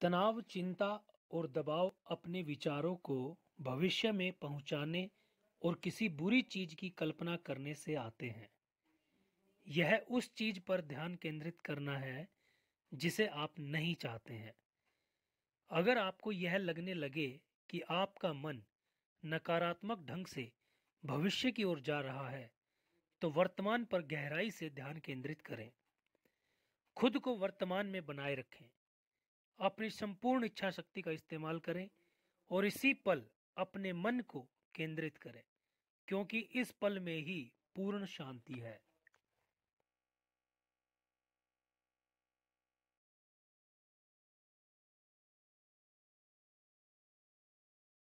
तनाव चिंता और दबाव अपने विचारों को भविष्य में पहुंचाने और किसी बुरी चीज की कल्पना करने से आते हैं यह उस चीज पर ध्यान केंद्रित करना है जिसे आप नहीं चाहते हैं अगर आपको यह लगने लगे कि आपका मन नकारात्मक ढंग से भविष्य की ओर जा रहा है तो वर्तमान पर गहराई से ध्यान केंद्रित करें खुद को वर्तमान में बनाए रखें अपनी संपूर्ण इच्छा शक्ति का इस्तेमाल करें और इसी पल अपने मन को केंद्रित करें क्योंकि इस पल में ही पूर्ण शांति है